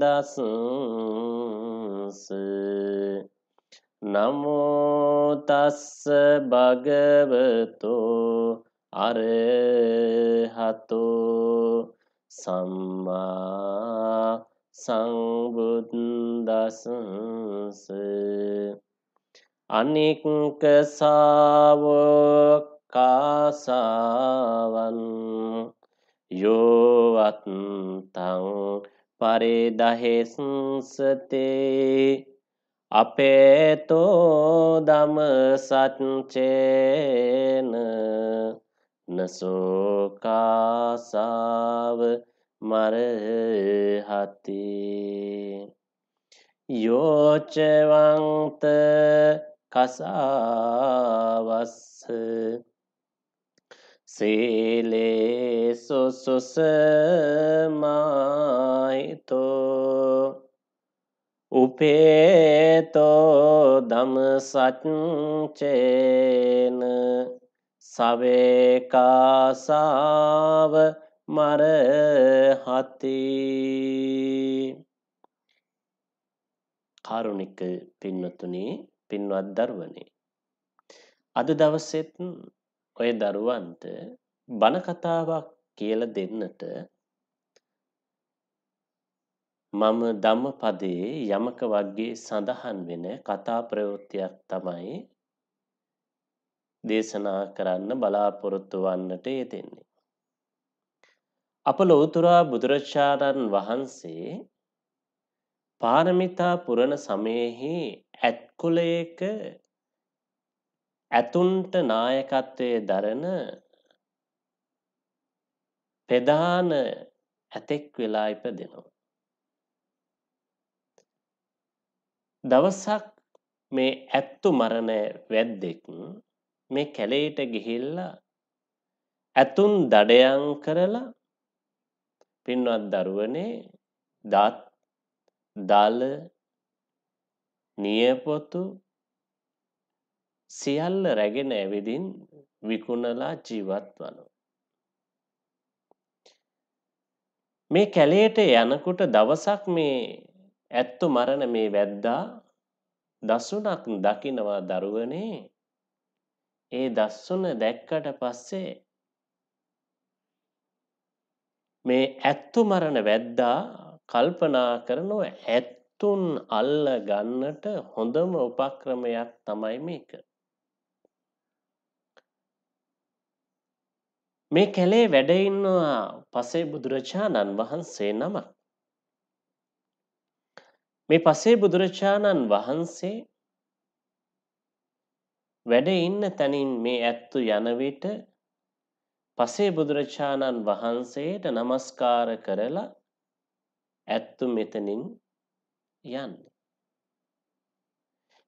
දසුස නමෝ තස්ස භගවතෝ අරහතෝ සම්මා සංබුද්දසස අනික්ක සාවකාසාවන් යෝවත්තං පරේ දහෙසන්සතේ අපේතෝ දම සත්චේන නසෝකාසාව මරහති යෝචවන්ත කසාවස්ස සීලේසු සුසමාහිතෝ උපේතෝ දමසච්චේන සවේකාසාව මරහති කාරුණික පින්නතුනේ පින්වත් දරුවනේ අද දවසෙත් ඔය දරුවන්ට බණ කතාවක් කියලා දෙන්නට මම ධම්මපදයේ යමක වර්ගයේ සඳහන් වෙන කතා ප්‍රවෘත්තියක් තමයි දේශනා කරන්න බලාපොරොත්තු වන්නට යෙදෙන්නේ. අප ලෞතුරා බුදුරජාණන් වහන්සේ පාරමිතා පුරණ සමයෙහි ඇත්කුලයක ඇතුන්ට නායකත්වයේ දරන ප්‍රධාන ඇතෙක් වෙලා ඉපදෙනවා. දවසක් මේ ඇත්තු මරණය වැද්දෙක් මේ කැලේට ගිහිල්ලා ඇතුන් දඩයන් කරලා පින්වත් දරුවනේ දත් දල නියපොතු සියල්ල රැගෙන ඇවිදින් විකුණලා ජීවත් වනවා. මේ කැලේට යනකොට දවසක් මේ ඇත්තු මරණ මේ වැද්දා දසුනක් දකිනවා දරුවනේ ඒ දස්සුන දැක්කට පස්සේ මේ ඇත්තු මරණ වැද්දා කල්පනා කරනෝ ඇත්තුන් අල්ල ගන්නට හොඳම උපක්‍රමයක් තමයි මේක. මේ කැලේ වැඩඉන්නවා පසේ බුදුරජාණන් වහන්සේ නම. මේ පසේ බුදුරජාණන් වහන්සේ වැඩ ඉන්න තැනින් මේ ඇත්තු යනවිට පසේ බුදුරජාණන් වහන්සේට නමස්කාර කරලා ඇත්තු මෙතනින් යන්න.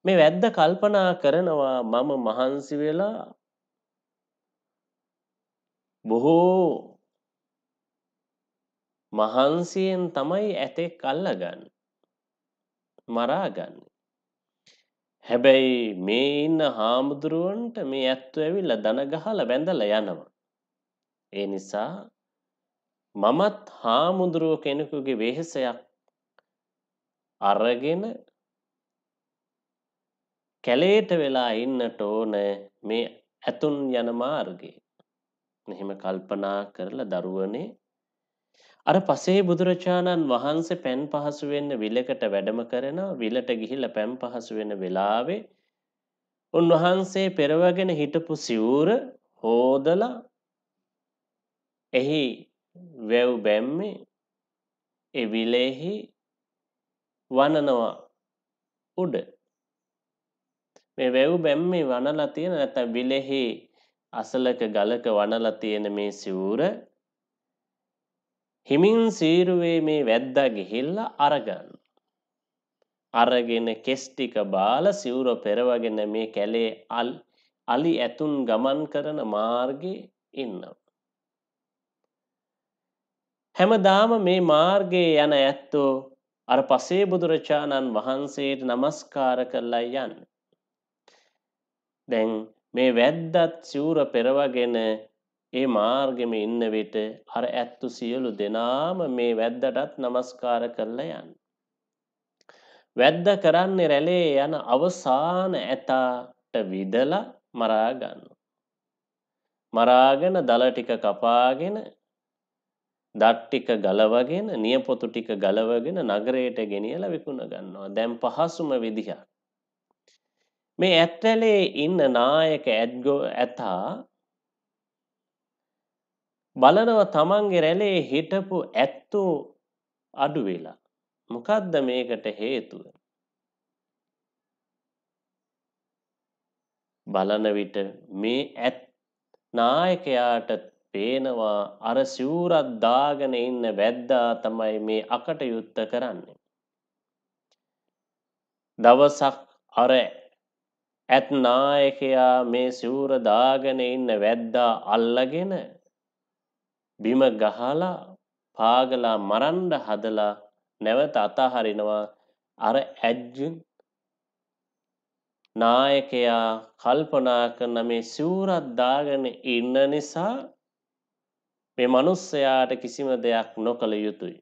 මේ වැද්ද කල්පනා කරනවා මම මහන්සි වෙලා බොහෝ මහන්සියෙන් තමයි ඇතෙක් අල්ලගන්න. මරාගන්න. හැබැයි මේ ඉන්න හාමුදුරුවන්ට මේ ඇත්තු ඇවිල්ල දනගහල බැඳල යනවා. ඒ නිසා මමත් හාමුදුරුව කෙනෙකුගේ වෙහෙසයක් අරගෙන කැලේට වෙලා ඉන්නට ඕන මේ ඇතුන් යන මාර්ගේ. මෙහෙම කල්පනා කරලා දරුවනේ අර පසේ බුදුරජාණන් වහන්සේ පෑන් පහසු වෙන්න විලකට වැඩම කරන විලට ගිහිල්ලා පෑන් පහසු වෙන වෙලාවේ උන්වහන්සේ පෙරවගෙන හිටපු සිවුර හෝදලා එහි වැව් බැම්මේ ඒ විලෙහි වනනවා උඩ මේ වැව් බැම්මේ වනලා තියෙන නැත්නම් විලෙහි අසලක ගලක වනලා තියෙන මේ සිවුර හිමින් සීරුවේ මේ වැද්දා ගිහිල්ලා අරගන්න. අරගෙන කෙස් ටික බාල සිවුර පෙරවගෙන මේ කැලේ අල් අලි ඇතුන් ගමන් කරන මාර්ගේ ඉන්නවා. හැමදාම මේ මාර්ගයේ යන ඇත්තෝ අර පසේ බුදුරජාණන් වහන්සේට নমස්කාර කරලා යන්නේ. දැන් මේ වැද්දත් සිවුර පෙරවගෙන ඒ මාර්ගෙම ඉන්න විට අර ඇත්තු සියලු දෙනාම මේ වැද්දටත් নমස්කාර කරලා යන්න. වැද්ද කරන්නේ රැළේ යන අවසාන ඇතාට විදලා මරා ගන්නවා. මරාගෙන දල ටික කපාගෙන දත් ටික ගලවගෙන නියපොතු ටික ගලවගෙන නගරයට ගෙනියලා විකුණ ගන්නවා. දැන් පහසුම විදිහක්. මේ ඇත්තලේ ඉන්න නායක ඇත්ගෝ ඇතා බලනව තමන්ගේ රැලේ හිටපු ඇත්තෝ අඩුවෙලා මොකක්ද මේකට හේතුව බලන විට මේ ඇත් නායකයාට පේනවා අර සිවුරක් දාගෙන ඉන්න වැද්දා තමයි මේ අකටයුත්ත කරන්නේ දවසක් අර ඇත් නායකයා මේ සිවුර දාගෙන ඉන්න වැද්දා අල්ලගෙන බිම ගහලා පාගලා මරන්න හදලා නැවත අතහරිනවා අර ඇජ්ජුන් නායකයා කල්පනා කරන මේ සිවුරක් දාගෙන ඉන්න නිසා මේ මිනිස්සයාට කිසිම දෙයක් නොකළ යුතුය.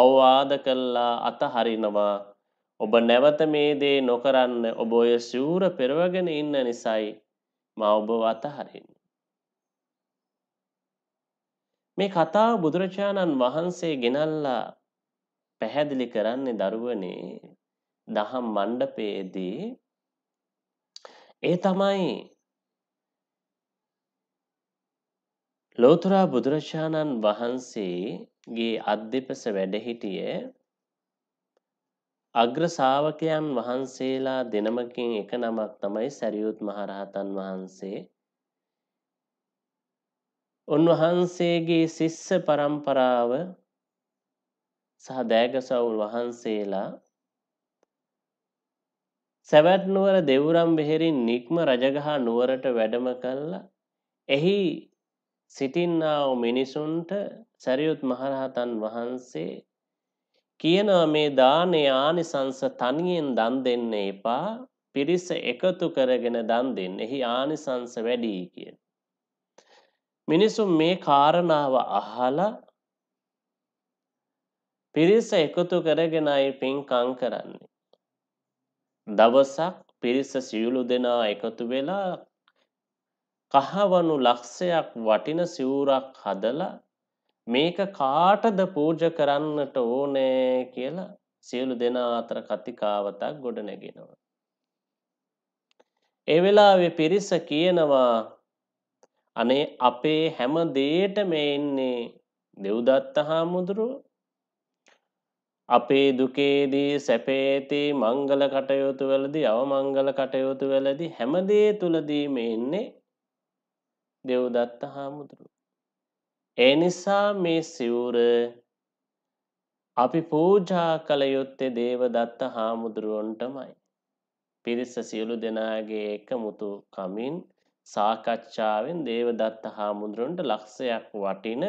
අවවාද කළා අතහරිනවා ඔබ නැවත මේ දේ නොකරන්න ඔබ ඔය සිවුර පෙරවගෙන ඉන්න නිසයි මා ඔබව අතහරින්නේ. මේ කතාව බුදුරජාණන් වහන්සේ ගෙනල්ලා පැහැදිලි කරන්නේ දරුවනේ දහම් මණ්ඩපයේදී ඒ තමයි ලෝතුරා බුදුරජාණන් වහන්සේගේ අධ්‍යපස වැඩ හිටියේ අග්‍ර ශාවකයන් වහන්සේලා දෙනමකින් එක නමක් තමයි සරියුත් මහරහතන් වහන්සේ. උන්වහන්සේගේ ශිෂ්‍ය පරම්පරාව සහ දෑගසවුල් වහන්සේලා සැවැත් නුවර දෙවුරම් බෙහෙරින් නික්ම රජගහ නුවරට වැඩම කළා. එහි සිටින්නා වූ මිනිසුන්ට සරියුත් මහරහතන් වහන්සේ කියනවා මේ දානේ ආනිසංස තනියෙන් දන් දෙන්න එපා පිරිස එකතු කරගෙන දන් දෙන්න. එහි ආනිසංස වැඩි කියන. මිනිසුන් මේ කාරණාව අහලා පිරිස එකතු කරගෙනයි පින්කම් කරන්නේ. දවසක් පිරිස සියලු දෙනා එකතු වෙලා කහවණු ලක්ෂයක් වටින සිවුරක් හදලා මේක කාටද පූජ කරන්නට ඕනෑ කියලා සියලු දෙනා අතර කතිකාවතක් ගොඩ නැගෙනවා. ඒ වෙලාවේ පිරිස කියනවා අනේ අපේ හැම දේට මේ ඉන්නේ දෙව්දත්ත හාමුදුරුව අපේ දුකේදී සැපේති මංගල කටයුතු වලදී අවමංගල කටයුතු වලදී හැමදේ තුලදී මේ ඉන්නේ දෙව්දත්ත හාමුදුරුව ඒ නිසා මේ සිවුර අපි පූජා කළ යුත්තේ දේවදත්ත හාමුදුරුවන්ටමයි. පිරිස සියලු දෙනාගේ එකමුතු කමින් සාකච්ඡාවෙන් දේවදත්ත හාමුදුරුවන්ට ලක්ෂයක් වටින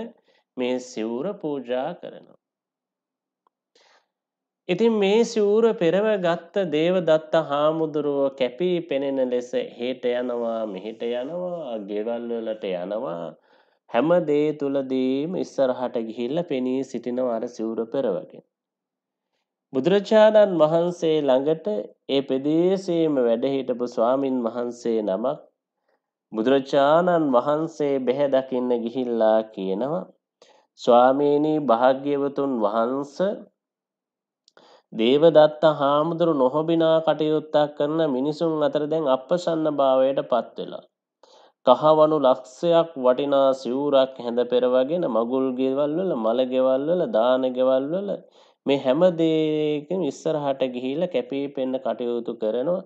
මේ සිවුර පූජා කරනවා. ඉතින් මේ සිවුර පෙරව ගත්ත දේවදත්ත හාමුදුරුව කැපී පෙනෙන ලෙස හෙට යනවා මෙහෙට යනවා ගෙවල් වලට යනවා හැම දේ තුලදීම ඉස්සරහට ගිහිල්ලා පෙනී සිටිනවා අර සිවුර පෙරවගෙන. බුදුරජාණන් වහන්සේ ළඟට ඒ ප්‍රදේශයේම වැඩ හිටපු ස්වාමින් වහන්සේ නමක් බුදුරජාණන් වහන්සේ බැහැ දකින්න ගිහිල්ලා කියනවා ස්වාමීනි භාග්‍යවතුන් වහන්ස දේවදත්ත හාමුදුරු නොහොබිනා කටයුත්තක් කරන මිනිසුන් අතර දැන් අපසන්න භාවයට පත් වෙලා. කහවණු ලක්ෂයක් වටිනා සිවුරක් හැඳ පෙරවගෙන මගුල් ගෙවල් වල මල ගෙවල් වල දාන ගෙවල් වල මේ හැම දෙයකම ඉස්සරහට ගිහිල්ලා කැපිපෙන්න කටයුතු කරනවා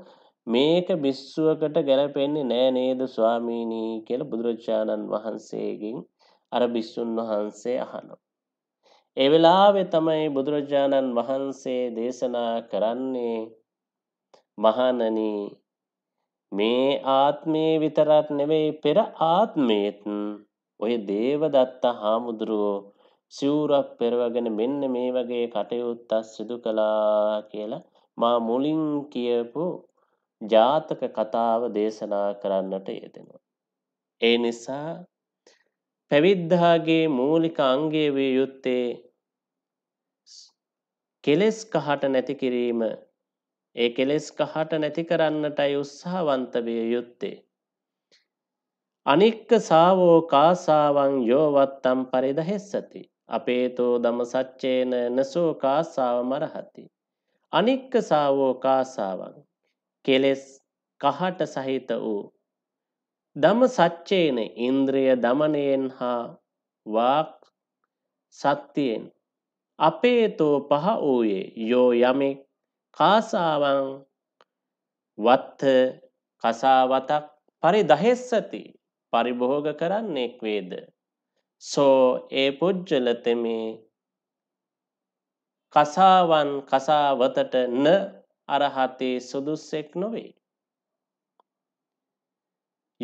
මේක බිස්සුවකට ගැලපෙන්නේ නෑ නේද ස්වාමීනි කියලා බුදුරජාණන් වහන්සේගෙන් අර බිස්සුන් වහන්සේ අහනවා ඒ වෙලාවේ තමයි බුදුරජාණන් වහන්සේ දේශනා කරන්නේ මහානනී මේ ආත්මේ විතරක් නෙවෙයි පෙර ආත්මේත් ඔය දේවදත්ත හාමුදුරුවෝ සිවුරක් පෙරවගෙන මෙන්න මේ වගේ කටයුත්තක් සිදු කළා කියලා මා මුලින් කියපු ජාතක කතාව දේශනා කරන්නට යෙදෙනවා. ඒ නිසා පැවිද්දාගේ මූලික අංගය විය යුත්තේ කෙලෙස් කහට නැති කිරීම ඒ කෙලෙස් කහට නැති කරන්නටයි උත්සාහවන්තවිය යුත්තේ. අනික්ක සාවෝ කාසාවන් යෝවත්තම් පරිදහෙස්සති. අපේතෝ දම සච්චේන නසෝ කාසාව මරහති. අනික්ක සාවෝ කාසාවන් කෙලෙස් කහට සහිත වූ. දම සච්චේන ඉන්ද්‍රිය දමනයෙන් හා වාක් සත්තියෙන් අපේතෝ පහ වූයේ යෝ යමෙක් කාසාවං වත්ත කසාවතක් පරිදහෙස්සති පරිභෝග කරන්නෙක් වේද සෝ ඒ පුජ්ජල තෙමේ කසාවන් කසාවතට න අරහතේ සුදුස්සෙක් නොවේ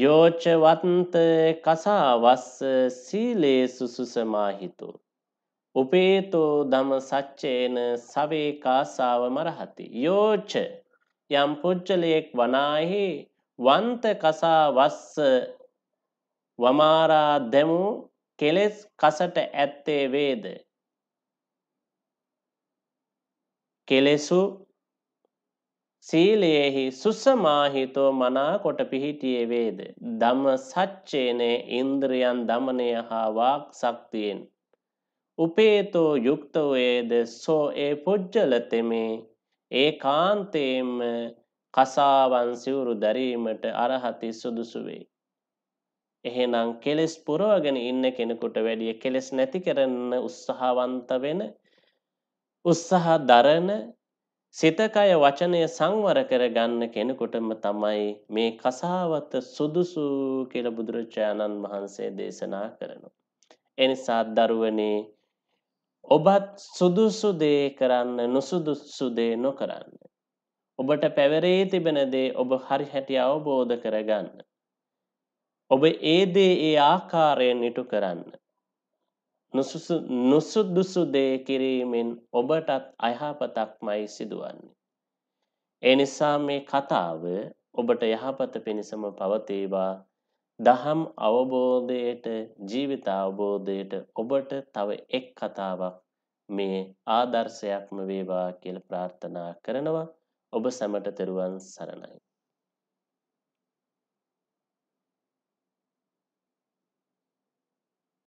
යෝචවන්ත කසාවස්ස සීලේසු සුසමාහිතෝ උපේතෝ දම සච්චේන සවේකාසාව මරහති. යෝච යම් පුච්චලයෙක් වනාහි වන්ත කසා වස්ස වමාරා දැමු කෙලෙස් කසට ඇත්තේ වේද. කෙලෙසු සීලයෙහි සුස්සමාහිතෝ මනා කොට පිහිටියේ වේද. දම සච්චේනේ ඉන්ද්‍රයන් දමනය හා වාක් සක්තියෙන්. උපේතෝ යුක්තවේද සෝ ඒ පුජ්ජලතෙමේ ඒ කාන්තේම කසාවන් සිවුරු දැරීමට අරහති සුදුසු වේ. එහෙනම් කෙලෙස් පුරවගෙන ඉන්න කෙනෙකුට වැඩිය කෙලෙස් නැති කරන්න උත්සාහවන්ත වෙන උත්සාහ දරන සිතකය වචනය සංවර කරගන්න කෙනෙකුටම තමයි මේ කසාවත සුදුසු කියලා බුදුරජාණන් වහන්සේ දේශනා කරනවා. එනිසා දරුවනේ ඔබත් සුදුසු දේ කරන්න නුසුදුසු දේ නොකරන්න. ඔබට පැවරේ තිබෙන දේ ඔබ හරි හැටි අවබෝධ කරගන්න. ඔබ ඒ දේ ඒ ආකාරයෙන් ඉටු කරන්න. නුසුදුසු දේ කිරීමෙන් ඔබටත් අයහපතක්මයි සිදුවන්නේ. ඒ නිසා මේ කතාව ඔබට යහපත පිණිසම පවතේවා දහම් අවබෝධයට ජීවිත අවබෝධයට ඔබට තව එක් කතාවක් මේ ආදර්ශයක්ම වේවා කියලා ප්‍රාර්ථනා කරනවා ඔබ සැමට තෙරුවන් සරණයි